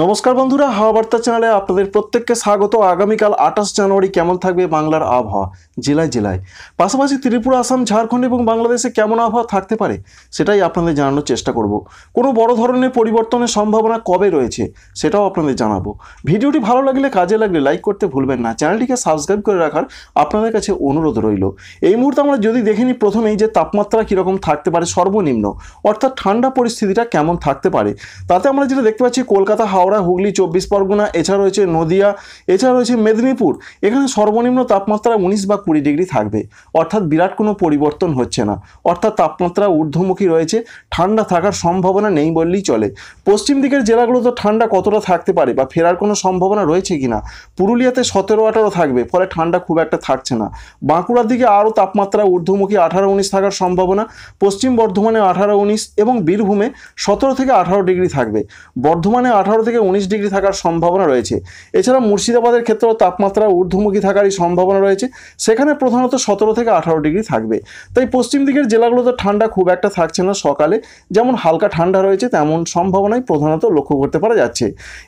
নমস্কার বন্ধুরা হাওয়া বার্তা চ্যানেলে আপনাদের প্রত্যেককে স্বাগত আগামীকাল আঠাশ জানুয়ারি কেমন থাকবে বাংলার আবহাওয়া জেলায় জেলায় পাশাপাশি ত্রিপুরা আসাম ঝাড়খণ্ড এবং বাংলাদেশে কেমন আবহাওয়া থাকতে পারে সেটাই আপনাদের জানানোর চেষ্টা করব কোনো বড় ধরনের পরিবর্তনের সম্ভাবনা কবে রয়েছে সেটাও আপনাদের জানাবো ভিডিওটি ভালো লাগলে কাজে লাগলে লাইক করতে ভুলবেন না চ্যানেলটিকে সাবস্ক্রাইব করে রাখার আপনাদের কাছে অনুরোধ রইল এই মুহূর্তে আমরা যদি দেখে নিই প্রথমেই যে তাপমাত্রা কীরকম থাকতে পারে সর্বনিম্ন অর্থাৎ ঠান্ডা পরিস্থিতিটা কেমন থাকতে পারে তাতে আমরা যেটা দেখতে পাচ্ছি কলকাতা হাওড়া হুগলি চব্বিশ পরগনা এছাড়া রয়েছে নদিয়া এছাড়া রয়েছে মেদিনীপুর এখানে সর্বনিম্ন তাপমাত্রা উনিশ বা কুড়ি ডিগ্রি থাকবে অর্থাৎ বিরাট কোনো পরিবর্তন হচ্ছে না অর্থাৎ তাপমাত্রা ঊর্ধ্বমুখী রয়েছে ঠান্ডা থাকার সম্ভাবনা নেই বললেই চলে পশ্চিম দিকের জেলাগুলোতে ঠান্ডা কতটা থাকতে পারে বা ফেরার কোনো সম্ভাবনা রয়েছে কি না পুরুলিয়াতে সতেরো আঠারো থাকবে ফলে ঠান্ডা খুব একটা থাকছে না বাঁকুড়ার দিকে আরও তাপমাত্রা ঊর্ধ্বমুখী আঠারো উনিশ থাকার সম্ভাবনা পশ্চিম বর্ধমানে আঠারো উনিশ এবং বীরভূমে সতেরো থেকে আঠারো ডিগ্রি থাকবে বর্ধমানে আঠারো থেকে উনিশ ডিগ্রি থাকার সম্ভাবনা রয়েছে এছাড়া মুর্শিদাবাদের ক্ষেত্রেও তাপমাত্রা ঊর্ধ্বমুখী থাকারই সম্ভাবনা রয়েছে সেখানে প্রধানত সতেরো থেকে আঠারো ডিগ্রি থাকবে তাই পশ্চিম দিকের জেলাগুলোতে ঠান্ডা খুব একটা থাকছে না সকালে যেমন হালকা ঠান্ডা রয়েছে তেমন সম্ভাবনাই প্রধানত লক্ষ্য করতে পারা যাচ্ছে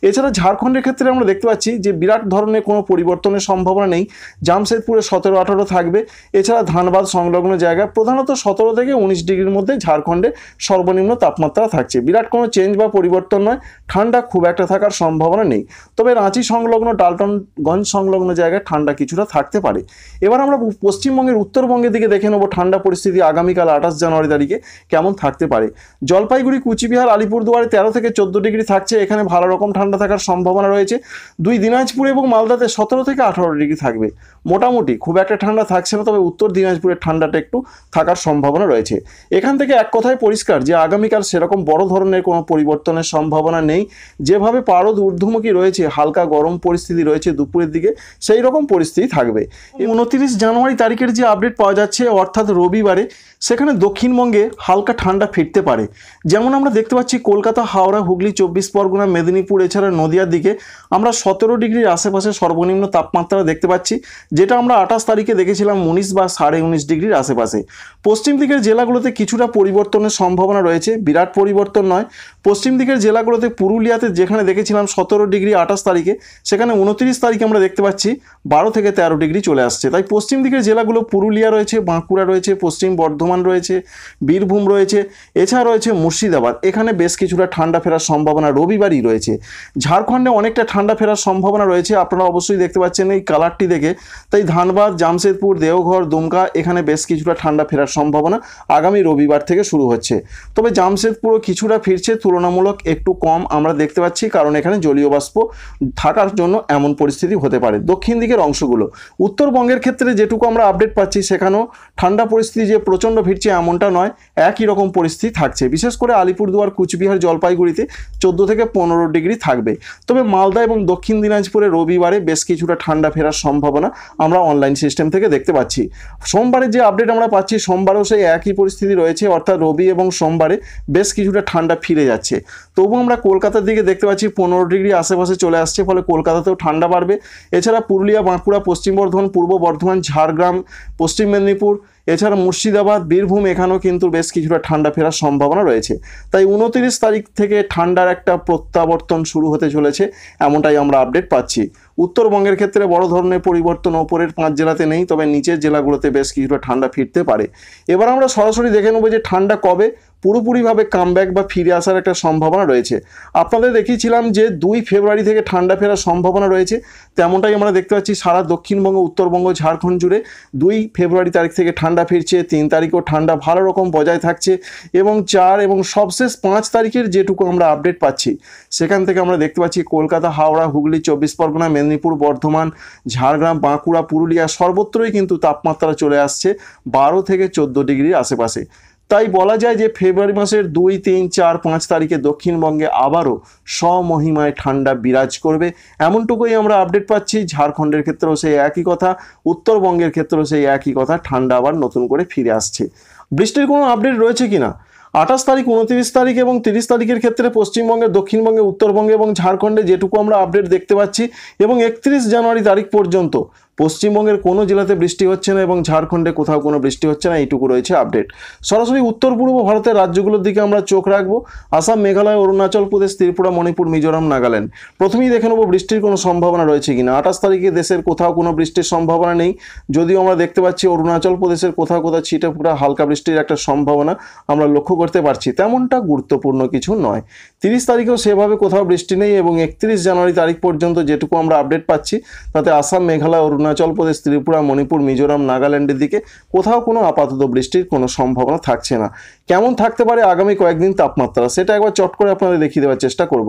এছাড়া ঝাড়খণ্ডের ক্ষেত্রে আমরা দেখতে পাচ্ছি যে বিরাট ধরনের কোনো পরিবর্তনের সম্ভাবনা নেই জামশেদপুরে সতেরো আঠারো থাকবে এছাড়া ধানবাদ সংলগ্ন জায়গায় প্রধানত সতেরো থেকে উনিশ ডিগ্রির মধ্যে ঝাড়খণ্ডে সর্বনিম্ন তাপমাত্রা থাকছে বিরাট কোনো চেঞ্জ বা পরিবর্তন নয় ঠান্ডা খুব একটা থাকার সম্ভাবনা নেই তবে রাঁচি সংলগ্ন ডালটনগঞ্জ সংলগ্ন জায়গায় ঠান্ডা কিছুটা থাকতে পারে এবার এবার আমরা পশ্চিমবঙ্গের উত্তরবঙ্গের দিকে দেখে নেবো ঠান্ডা পরিস্থিতি আগামীকাল আঠাশ জানুয়ারি তারিখে কেমন থাকতে পারে জলপাইগুড়ি কুচবিহার আলিপুরদুয়ারে তেরো থেকে চোদ্দো ডিগ্রি থাকছে এখানে ভালো রকম ঠান্ডা থাকার সম্ভাবনা রয়েছে দুই দিনাজপুর এবং মালদাতে সতেরো থেকে আঠারো ডিগ্রি থাকবে মোটামুটি খুব একটা ঠান্ডা থাকছে না তবে উত্তর দিনাজপুরের ঠান্ডাটা একটু থাকার সম্ভাবনা রয়েছে এখান থেকে এক কথায় পরিষ্কার যে আগামীকাল সেরকম বড় ধরনের কোনো পরিবর্তনের সম্ভাবনা নেই যেভাবে পারদ ঊর্ধ্বমুখী রয়েছে হালকা গরম পরিস্থিতি রয়েছে দুপুরের দিকে সেই রকম পরিস্থিতি থাকবে উনতিরিশ জানুয়ারি তারিখের যে আপডেট পাওয়া যাচ্ছে অর্থাৎ রবিবারে সেখানে দক্ষিণবঙ্গে হালকা ঠান্ডা ফিরতে পারে যেমন আমরা দেখতে পাচ্ছি কলকাতা হাওড়া হুগলি চব্বিশ পরগনা মেদিনীপুর এছাড়া নদিয়ার দিকে আমরা সতেরো ডিগ্রির আশেপাশে সর্বনিম্ন তাপমাত্রা দেখতে পাচ্ছি যেটা আমরা আঠাশ তারিখে দেখেছিলাম উনিশ বা সাড়ে উনিশ ডিগ্রির আশেপাশে পশ্চিম দিকের জেলাগুলোতে কিছুটা পরিবর্তনের সম্ভাবনা রয়েছে বিরাট পরিবর্তন নয় পশ্চিম দিকের জেলাগুলোতে পুরুলিয়াতে যেখানে দেখেছিলাম সতেরো ডিগ্রি আঠাশ তারিখে সেখানে উনত্রিশ তারিখে আমরা দেখতে পাচ্ছি বারো থেকে তেরো ডিগ্রি চলে আসছে তাই পশ্চিম দিকের জেলাগুলো পুরুলিয়া রয়েছে বাঁকুড়া রয়েছে পশ্চিম বর্ধমান রয়েছে বীরভূম রয়েছে এছাড়া রয়েছে মুর্শিদাবাদ এখানে বেশ কিছুটা ঠান্ডা ফেরার সম্ভাবনা রবিবারই রয়েছে ঝাড়খণ্ডে অনেকটা ঠান্ডা ফেরার সম্ভাবনা রয়েছে আপনারা অবশ্যই দেখতে পাচ্ছেন এই কালারটি দেখে তাই ধানবাদ জামশেদপুর দেওঘর দুমকা এখানে বেশ কিছুটা ঠান্ডা ফেরার সম্ভাবনা আগামী রবিবার থেকে শুরু হচ্ছে তবে জামশেদপুরও কিছুটা ফিরছে তুলনামূলক একটু কম আমরা দেখতে পাচ্ছি কারণ এখানে জলীয় বাষ্প থাকার জন্য এমন পরিস্থিতি হতে পারে দক্ষিণ দিকের অংশগুলো উত্তরবঙ্গের ক্ষেত্রে যেটুকু আমরা আপডেট পাচ্ছি সেখানেও ঠান্ডা পরিস্থিতি যে প্রচণ্ড ফিরছে এমনটা নয় একই রকম পরিস্থিতি থাকছে বিশেষ করে আলিপুরদুয়ার কুচবিহার জলপাইগুড়িতে চোদ্দো থেকে পনেরো ডিগ্রি থাকবে তবে মালদা এবং দক্ষিণ দিনাজপুরে রবিবারে বেশ কিছুটা ঠান্ডা ফেরার সম্ভাবনা আমরা অনলাইন সিস্টেম থেকে দেখতে পাচ্ছি সোমবারের যে আপডেট আমরা পাচ্ছি সোমবারও সেই একই পরিস্থিতি রয়েছে অর্থাৎ রবি এবং সোমবারে বেশ কিছুটা ঠান্ডা ফিরে যাচ্ছে তবু আমরা কলকাতার দিকে দেখতে পাচ্ছি পনেরো ডিগ্রি আশেপাশে চলে আসছে ফলে কলকাতাতেও ঠান্ডা বাড়বে এছাড়া পুরুলিয়া বাঁকুড়া পশ্চিম বর্ধমান পূর্ব বর্ধমান ঝাড়গ্রাম পশ্চিম মেদিনীপুর এছাড়া মুর্শিদাবাদ বীরভূম এখানেও কিন্তু বেশ কিছুটা ঠান্ডা ফেরার সম্ভাবনা রয়েছে তাই উনতিরিশ তারিখ থেকে ঠান্ডার একটা প্রত্যাবর্তন শুরু হতে চলেছে এমনটাই আমরা আপডেট পাচ্ছি উত্তরবঙ্গের ক্ষেত্রে বড় ধরনের পরিবর্তন ওপরের পাঁচ জেলাতে নেই তবে নিচের জেলাগুলোতে বেশ কিছুটা ঠান্ডা ফিরতে পারে এবার আমরা সরাসরি দেখে নেব যে ঠান্ডা কবে পুরোপুরিভাবে কামব্যাক বা ফিরে আসার একটা সম্ভাবনা রয়েছে আপনাদের দেখিয়েছিলাম যে দুই ফেব্রুয়ারি থেকে ঠান্ডা ফেরার সম্ভাবনা রয়েছে তেমনটাই আমরা দেখতে পাচ্ছি সারা দক্ষিণবঙ্গ উত্তরবঙ্গ ঝাড়খণ্ড জুড়ে দুই ফেব্রুয়ারি তারিখ থেকে ঠান্ডা ফিরছে তিন তারিখও ঠান্ডা ভালো রকম বজায় থাকছে এবং চার এবং সবশেষ পাঁচ তারিখের যেটুকু আমরা আপডেট পাচ্ছি সেখান থেকে আমরা দেখতে পাচ্ছি কলকাতা হাওড়া হুগলি চব্বিশ পরগনা মেদিনীপুর বর্ধমান ঝাড়গ্রাম বাঁকুড়া পুরুলিয়া সর্বত্রই কিন্তু তাপমাত্রা চলে আসছে বারো থেকে চোদ্দো ডিগ্রির আশেপাশে তাই বলা যায় যে ফেব্রুয়ারি মাসের দুই তিন চার পাঁচ তারিখে দক্ষিণবঙ্গে আবারও স্বমহিমায় ঠান্ডা বিরাজ করবে এমনটুকুই আমরা আপডেট পাচ্ছি ঝাড়খণ্ডের ক্ষেত্রেও সেই একই কথা উত্তরবঙ্গের ক্ষেত্রেও সেই একই কথা ঠান্ডা আবার নতুন করে ফিরে আসছে বৃষ্টির কোনো আপডেট রয়েছে কি না আঠাশ তারিখ উনত্রিশ তারিখ এবং তিরিশ তারিখের ক্ষেত্রে পশ্চিমবঙ্গে দক্ষিণবঙ্গে উত্তরবঙ্গে এবং ঝাড়খণ্ডে যেটুকু আমরা আপডেট দেখতে পাচ্ছি এবং একত্রিশ জানুয়ারি তারিখ পর্যন্ত পশ্চিমবঙ্গের কোনো জেলাতে বৃষ্টি হচ্ছে না এবং ঝাড়খণ্ডে কোথাও কোনো বৃষ্টি হচ্ছে না এইটুকু রয়েছে আপডেট সরাসরি উত্তর পূর্ব ভারতের রাজ্যগুলোর দিকে আমরা চোখ রাখবো আসাম মেঘালয় অরুণাচল প্রদেশ ত্রিপুরা মণিপুর মিজোরাম নাগাল্যান্ড প্রথমেই দেখে নেবো বৃষ্টির কোনো সম্ভাবনা রয়েছে কিনা আঠাশ তারিখে দেশের কোথাও কোনো বৃষ্টির সম্ভাবনা নেই যদিও আমরা দেখতে পাচ্ছি অরুণাচল প্রদেশের কোথাও কোথাও ছিটেফুটা হালকা বৃষ্টির একটা সম্ভাবনা আমরা লক্ষ্য করতে পারছি তেমনটা গুরুত্বপূর্ণ কিছু নয় তিরিশ তারিখেও সেভাবে কোথাও বৃষ্টি নেই এবং একত্রিশ জানুয়ারি তারিখ পর্যন্ত যেটুকু আমরা আপডেট পাচ্ছি তাতে আসাম মেঘালয় অরুণ অরুণাচল প্রদেশ ত্রিপুরা মণিপুর মিজোরাম নাগাল্যান্ডের দিকে কোথাও কোনো আপাতত বৃষ্টির কোনো সম্ভাবনা থাকছে না কেমন থাকতে পারে আগামী কয়েকদিন তাপমাত্রা সেটা একবার চট করে আপনাদের দেখিয়ে দেওয়ার চেষ্টা করব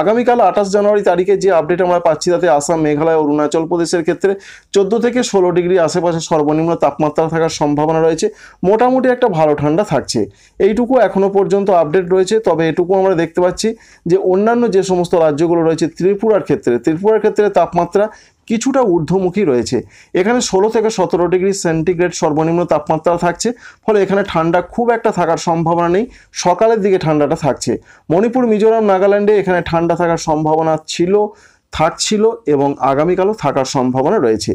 আগামীকাল আঠাশ জানুয়ারি তারিখে যে আপডেট আমরা পাচ্ছি তাতে আসাম মেঘালয় অরুণাচল প্রদেশের ক্ষেত্রে চোদ্দো থেকে ষোলো ডিগ্রি আশেপাশে সর্বনিম্ন তাপমাত্রা থাকার সম্ভাবনা রয়েছে মোটামুটি একটা ভালো ঠান্ডা থাকছে এইটুকু এখনও পর্যন্ত আপডেট রয়েছে তবে এটুকু আমরা দেখতে পাচ্ছি যে অন্যান্য যে সমস্ত রাজ্যগুলো রয়েছে ত্রিপুরার ক্ষেত্রে ত্রিপুরার ক্ষেত্রে তাপমাত্রা কিছুটা ঊর্ধ্বমুখী রয়েছে এখানে ষোলো থেকে সতেরো ডিগ্রি সেন্টিগ্রেড সর্বনিম্ন তাপমাত্রা থাকছে ফলে এখানে ঠান্ডা খুব একটা থাকার সম্ভাবনা নেই সকালের দিকে ঠান্ডাটা থাকছে মণিপুর মিজোরাম নাগাল্যান্ডে এখানে ঠান্ডা থাকার সম্ভাবনা ছিল থাকছিল এবং আগামীকালও থাকার সম্ভাবনা রয়েছে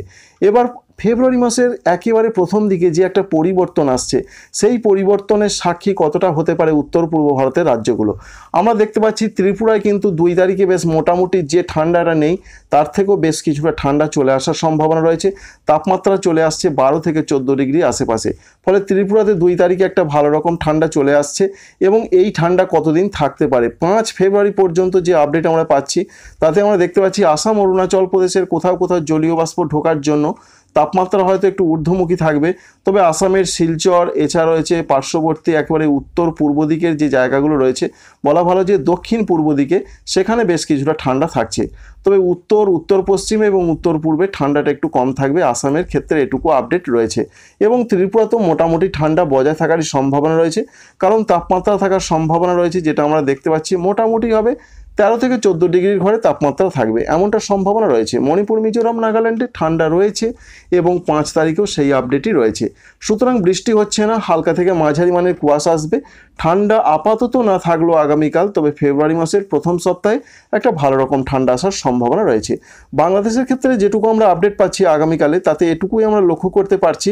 এবার ফেব্রুয়ারি মাসের একেবারে প্রথম দিকে যে একটা পরিবর্তন আসছে সেই পরিবর্তনের সাক্ষী কতটা হতে পারে উত্তর পূর্ব ভারতের রাজ্যগুলো আমরা দেখতে পাচ্ছি ত্রিপুরায় কিন্তু দুই তারিখে বেশ মোটামুটি যে ঠান্ডাটা নেই তার থেকেও বেশ কিছুটা ঠান্ডা চলে আসার সম্ভাবনা রয়েছে তাপমাত্রা চলে আসছে বারো থেকে চোদ্দো ডিগ্রি আশেপাশে ফলে ত্রিপুরাতে দুই তারিখে একটা ভালো রকম ঠান্ডা চলে আসছে এবং এই ঠান্ডা কতদিন থাকতে পারে পাঁচ ফেব্রুয়ারি পর্যন্ত যে আপডেট আমরা পাচ্ছি তাতে আমরা দেখতে পাচ্ছি আসাম অরুণাচল প্রদেশের কোথাও কোথাও জলীয় বাষ্প ঢোকার জন্য তাপমাত্রা হয়তো একটু ঊর্ধ্বমুখী থাকবে তবে আসামের শিলচর এছাড়া রয়েছে পার্শ্ববর্তী একেবারে উত্তর পূর্ব দিকের যে জায়গাগুলো রয়েছে বলা ভালো যে দক্ষিণ পূর্ব দিকে সেখানে বেশ কিছুটা ঠান্ডা থাকছে তবে উত্তর উত্তর পশ্চিমে এবং উত্তর পূর্বে ঠান্ডাটা একটু কম থাকবে আসামের ক্ষেত্রে এটুকু আপডেট রয়েছে এবং ত্রিপুরা তো মোটামুটি ঠান্ডা বজায় থাকারই সম্ভাবনা রয়েছে কারণ তাপমাত্রা থাকার সম্ভাবনা রয়েছে যেটা আমরা দেখতে পাচ্ছি মোটামুটি হবে তেরো থেকে চোদ্দ ডিগ্রির ঘরে তাপমাত্রা থাকবে এমনটা সম্ভাবনা রয়েছে মণিপুর মিজোরাম নাগাল্যান্ডে ঠান্ডা রয়েছে এবং পাঁচ তারিখেও সেই আপডেটই রয়েছে সুতরাং বৃষ্টি হচ্ছে না হালকা থেকে মাঝারি মানের কুয়াশা আসবে ঠান্ডা আপাতত না থাকলেও আগামীকাল তবে ফেব্রুয়ারি মাসের প্রথম সপ্তাহে একটা ভালো রকম ঠান্ডা আসার সম্ভাবনা রয়েছে বাংলাদেশের ক্ষেত্রে যেটুকু আমরা আপডেট পাচ্ছি আগামীকালে তাতে এটুকুই আমরা লক্ষ্য করতে পারছি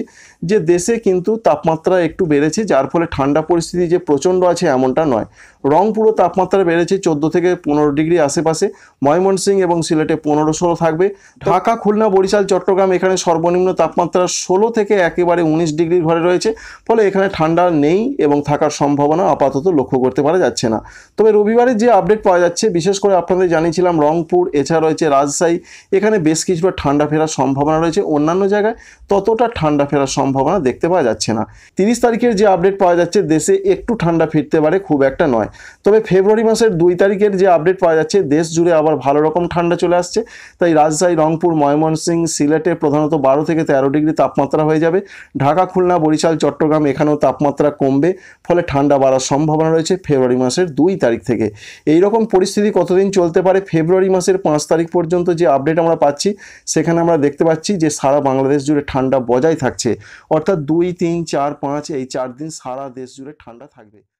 যে দেশে কিন্তু তাপমাত্রা একটু বেড়েছে যার ফলে ঠান্ডা পরিস্থিতি যে প্রচণ্ড আছে এমনটা নয় রংপুরও তাপমাত্রা বেড়েছে চোদ্দো থেকে পনেরো ডিগ্রি আশেপাশে ময়মনসিং এবং সিলেটে পনেরো ষোলো থাকবে ঢাকা খুলনা বরিশাল চট্টগ্রাম এখানে সর্বনিম্ন তাপমাত্রা ষোলো থেকে একেবারে উনিশ ডিগ্রির ঘরে রয়েছে ফলে এখানে ঠান্ডা নেই এবং থাকার সম্ভাবনা আপাতত লক্ষ্য করতে পারা যাচ্ছে না তবে রবিবারের যে আপডেট পাওয়া যাচ্ছে বিশেষ করে আপনাদের জানিয়েছিলাম রংপুর এছাড়া রয়েছে রাজশাহী এখানে বেশ কিছুটা ঠান্ডা ফেরার সম্ভাবনা রয়েছে অন্যান্য জায়গায় ততটা ঠান্ডা ফেরার সম্ভাবনা দেখতে পাওয়া যাচ্ছে না তিরিশ তারিখের যে আপডেট পাওয়া যাচ্ছে দেশে একটু ঠান্ডা ফিরতে পারে খুব একটা নয় তবে ফেব্রুয়ারি মাসের দুই তারিখের যে আপডেট আপডেট পাওয়া যাচ্ছে দেশ জুড়ে আবার ভালো রকম ঠান্ডা চলে আসছে তাই রাজশাহী রংপুর ময়মনসিংহ সিলেটে প্রধানত বারো থেকে তেরো ডিগ্রি তাপমাত্রা হয়ে যাবে ঢাকা খুলনা বরিশাল চট্টগ্রাম এখানেও তাপমাত্রা কমবে ফলে ঠান্ডা বাড়ার সম্ভাবনা রয়েছে ফেব্রুয়ারি মাসের দুই তারিখ থেকে এই রকম পরিস্থিতি কতদিন চলতে পারে ফেব্রুয়ারি মাসের পাঁচ তারিখ পর্যন্ত যে আপডেট আমরা পাচ্ছি সেখানে আমরা দেখতে পাচ্ছি যে সারা বাংলাদেশ জুড়ে ঠান্ডা বজায় থাকছে অর্থাৎ দুই তিন চার পাঁচ এই চার দিন সারা দেশ জুড়ে ঠান্ডা থাকবে